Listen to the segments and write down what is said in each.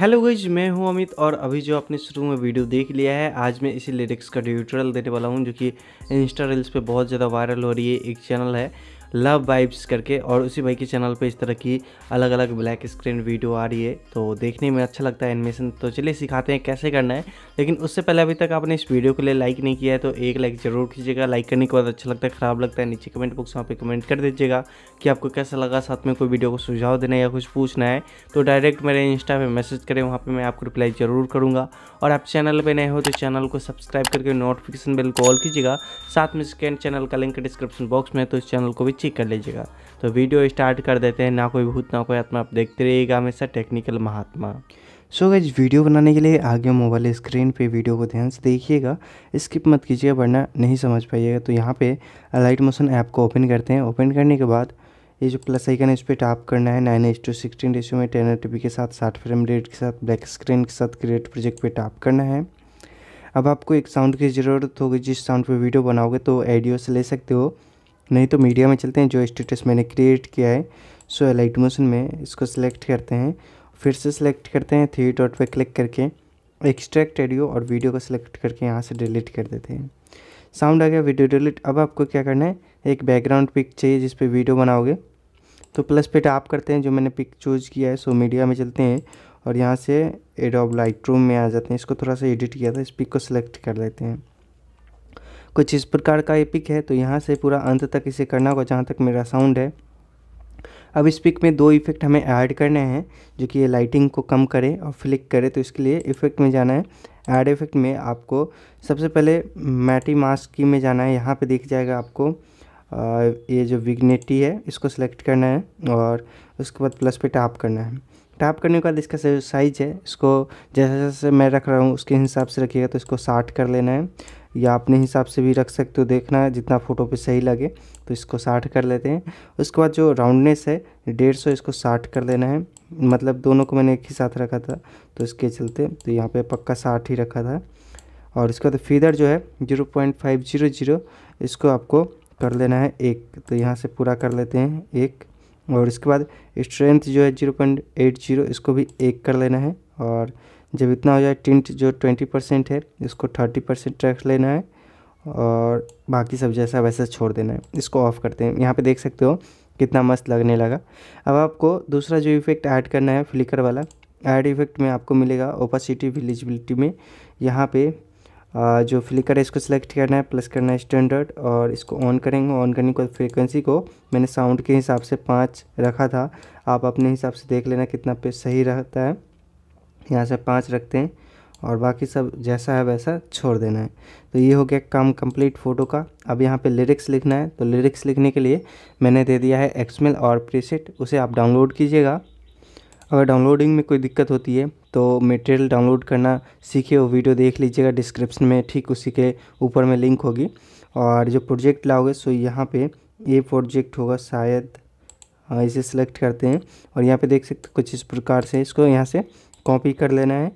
hello guys मैं हूं अमित और अभी जो आपने शुरू में वीडियो देख लिया है आज मैं इसी लिरिक्स का ट्यूटोरियल देने वाला हूं जो कि इंस्टा रील्स पे बहुत ज़्यादा वायरल हो रही है एक चैनल है लव वाइब्स करके और उसी भाई के चैनल पे इस तरह की अलग अलग ब्लैक स्क्रीन वीडियो आ रही है तो देखने में अच्छा लगता है एनिमेशन तो चलिए सिखाते हैं कैसे करना है लेकिन उससे पहले अभी तक आपने इस वीडियो के लिए लाइक नहीं किया है तो एक लाइक ज़रूर कीजिएगा लाइक करने के बाद अच्छा लगता है ख़राब लगता है नीचे कमेंट बॉक्स वहाँ पर कमेंट कर दीजिएगा कि आपको कैसा लगा साथ में कोई वीडियो को सुझाव देना है या कुछ पूछना है तो डायरेक्ट मेरे इंस्टा पर मैसेज करें वहाँ पर मैं आपको रिप्लाई ज़रूर करूँगा और आप चैनल पर नए हो तो चैनल को सब्सक्राइब करके नोटिफिकेशन बिल को ऑल कीजिएगा साथ में सेकेंड चैनल का लिंक डिस्क्रिप्शन बॉक्स में तो इस चैनल को भी चेक कर लीजिएगा तो वीडियो स्टार्ट कर देते हैं ना कोई भूत ना कोई आत्मा आप देखते रहिएगा हमेशा टेक्निकल महात्मा सो so गज वीडियो बनाने के लिए आगे मोबाइल स्क्रीन पे वीडियो को ध्यान से देखिएगा स्किप मत कीजिएगा वरना नहीं समझ पाइएगा तो यहाँ पे लाइट मोशन ऐप को ओपन करते हैं ओपन करने के बाद ये जो प्लस आइकन है इस पर टाप करना है nine H to sixteen ratio में टेन एट के साथ साठ फ्रेम रेट के साथ ब्लैक स्क्रीन के साथ क्रिएट प्रोजेक्ट पर टाप करना है अब आपको एक साउंड की ज़रूरत होगी जिस साउंड पर वीडियो बनाओगे तो ऑडियो से ले सकते हो नहीं तो मीडिया में चलते हैं जो स्टेटस मैंने क्रिएट किया है सो लाइट मोशन में इसको सिलेक्ट करते हैं फिर से सिलेक्ट करते हैं थ्री डॉट पर क्लिक करके एक्सट्रैक्ट ऑडियो और वीडियो को सिलेक्ट करके यहाँ से डिलीट कर देते हैं साउंड आ गया वीडियो डिलीट अब आपको क्या करना है एक बैकग्राउंड पिक चाहिए जिस पर वीडियो बनाओगे तो प्लस पे टैप करते हैं जो मैंने पिक चूज किया है सो मीडिया में चलते हैं और यहाँ से एडोब लाइट में आ जाते हैं इसको थोड़ा सा एडिट किया था इस पिक को सिलेक्ट कर लेते हैं कुछ इस प्रकार का ये पिक है तो यहाँ से पूरा अंत तक इसे करना होगा जहाँ तक मेरा साउंड है अब इस पिक में दो इफ़ेक्ट हमें ऐड करने हैं जो कि ये लाइटिंग को कम करे और फ्लिक करे तो इसके लिए इफ़ेक्ट में जाना है ऐड इफ़ेक्ट में आपको सबसे पहले मैटी मास्क की में जाना है यहाँ पे दिख जाएगा आपको आ, ये जो विग्नेटी है इसको सेलेक्ट करना है और उसके बाद प्लस पे टैप करना है टैप करने के बाद इसका साइज़ है इसको जैसे जैसे मैं रख रहा हूँ उसके हिसाब से रखिएगा तो इसको साठ कर लेना है या अपने हिसाब से भी रख सकते हो देखना जितना फ़ोटो पे सही लगे तो इसको साठ कर लेते हैं उसके बाद जो राउंडनेस है डेढ़ सौ इसको साठ कर लेना है मतलब दोनों को मैंने एक ही साथ रखा था तो इसके चलते तो यहाँ पे पक्का साठ ही रखा था और इसके बाद फीदर जो है zero point five zero zero इसको आपको कर लेना है एक तो यहाँ से पूरा कर लेते हैं एक और इसके बाद स्ट्रेंथ जो है जीरो पॉइंट एट जीरो इसको भी एक कर लेना है और जब इतना हो जाए टिंट जो ट्वेंटी परसेंट है इसको थर्टी परसेंट ट्रैक्स लेना है और बाकी सब जैसा वैसा छोड़ देना है इसको ऑफ़ करते हैं यहाँ पे देख सकते हो कितना मस्त लगने लगा अब आपको दूसरा जो इफ़ेक्ट ऐड करना है फ्लिकर वाला ऐड इफ़ेक्ट में आपको मिलेगा ओपासिटी विलिजिबिलिटी में यहाँ पर जो फ्लिकर है इसको सिलेक्ट करना है प्लस करना है स्टैंडर्ड और इसको ऑन करेंगे ऑन करने के फ्रीक्वेंसी को मैंने साउंड के हिसाब से पाँच रखा था आप अपने हिसाब से देख लेना कितना पे सही रहता है यहाँ से पाँच रखते हैं और बाकी सब जैसा है वैसा छोड़ देना है तो ये हो गया काम कंप्लीट फ़ोटो का अब यहाँ पे लिरिक्स लिखना है तो लिरिक्स लिखने के लिए मैंने दे दिया है एक्समेल और प्रीसेट उसे आप डाउनलोड कीजिएगा अगर डाउनलोडिंग में कोई दिक्कत होती है तो मटेरियल डाउनलोड करना सीखे वो वीडियो देख लीजिएगा डिस्क्रिप्शन में ठीक उसी के ऊपर में लिंक होगी और जो प्रोजेक्ट लाओगे सो यहाँ पर ये प्रोजेक्ट होगा शायद हाँ इसे सेलेक्ट करते हैं और यहाँ पर देख सकते कुछ इस प्रकार से इसको यहाँ से कॉपी कर लेना है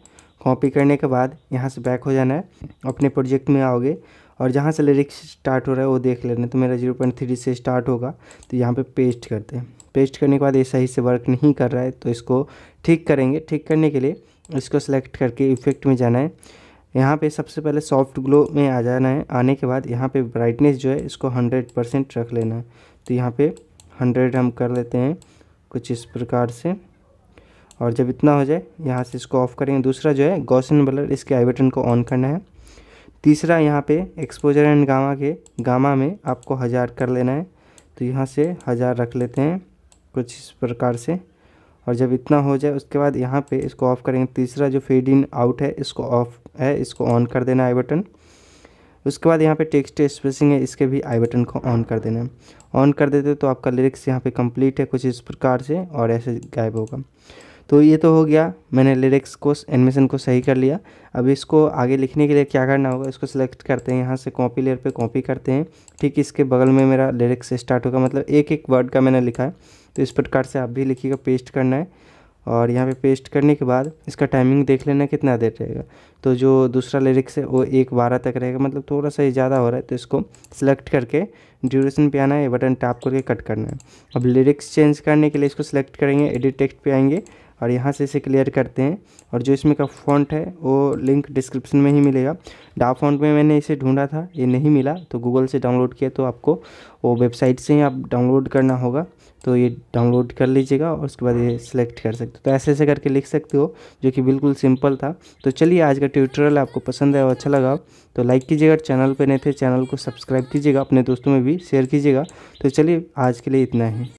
कॉपी करने के बाद यहाँ से बैक हो जाना है अपने प्रोजेक्ट में आओगे और जहाँ से लिरिक्स स्टार्ट हो रहा है वो देख लेना तो मेरा जीरो पॉइंट थ्री से स्टार्ट होगा तो यहाँ पे पेस्ट करते हैं पेस्ट करने के बाद ये सही से वर्क नहीं कर रहा है तो इसको ठीक करेंगे ठीक करने के लिए इसको सेलेक्ट करके इफेक्ट में जाना है यहाँ पे सबसे पहले सॉफ्ट ग्लो में आ जाना है आने के बाद यहाँ पे ब्राइटनेस जो है इसको हंड्रेड परसेंट रख लेना है तो यहाँ पर हंड्रेड हम कर लेते हैं कुछ इस प्रकार से और जब इतना हो जाए यहाँ से इसको ऑफ़ करेंगे दूसरा जो है गौसन बलर इसके आई बटन को ऑन करना है तीसरा यहाँ पे एक्सपोजर एंड गामा के गामा में आपको हज़ार कर लेना है तो यहाँ से हज़ार रख लेते हैं कुछ इस प्रकार से और जब इतना हो जाए उसके बाद यहाँ पे इसको ऑफ़ करेंगे तीसरा जो फेड इन आउट है इसको ऑफ़ है इसको ऑन कर देना आई बटन उसके बाद यहाँ पे टेक्स्ट स्पेसिंग है इसके भी आई बटन को ऑन कर देना है ऑन कर देते तो आपका लिरिक्स यहाँ पे कंप्लीट है कुछ इस प्रकार से और ऐसे गायब होगा तो ये तो हो गया मैंने लिरिक्स को एनिमेशन को सही कर लिया अब इसको आगे लिखने के लिए क्या करना होगा इसको सिलेक्ट करते हैं यहाँ से कॉपी लेयर पे कॉपी करते हैं ठीक इसके बगल में मेरा लिरिक्स स्टार्ट होगा मतलब एक एक वर्ड का मैंने लिखा है तो इस प्रकार से आप भी लिखिएगा पेस्ट करना है और यहाँ पे पेस्ट करने के बाद इसका टाइमिंग देख लेना कितना देर रहेगा तो जो दूसरा लिरिक्स है वो एक बारह तक रहेगा मतलब थोड़ा सा ही ज़्यादा हो रहा है तो इसको सिलेक्ट करके ड्यूरेशन पे आना है बटन टैप करके कट करना है अब लिरिक्स चेंज करने के लिए इसको सिलेक्ट करेंगे एडिट टेक्स्ट पे आएंगे और यहाँ से इसे क्लियर करते हैं और जो इसमें का फॉन्ट है वो लिंक डिस्क्रिप्शन में ही मिलेगा डा फॉन्ट में मैंने इसे ढूंढा था ये नहीं मिला तो गूगल से डाउनलोड किया तो आपको वो वेबसाइट से ही आप डाउनलोड करना होगा तो ये डाउनलोड कर लीजिएगा और उसके बाद ये सिलेक्ट कर सकते हो तो ऐसे ऐसे करके लिख सकते हो जो कि बिल्कुल सिंपल था तो चलिए आज का ट्यूटोरियल आपको पसंद आया और अच्छा लगा तो लाइक कीजिएगा चैनल पर नहीं थे चैनल को सब्सक्राइब कीजिएगा अपने दोस्तों में भी शेयर कीजिएगा तो चलिए आज के लिए इतना ही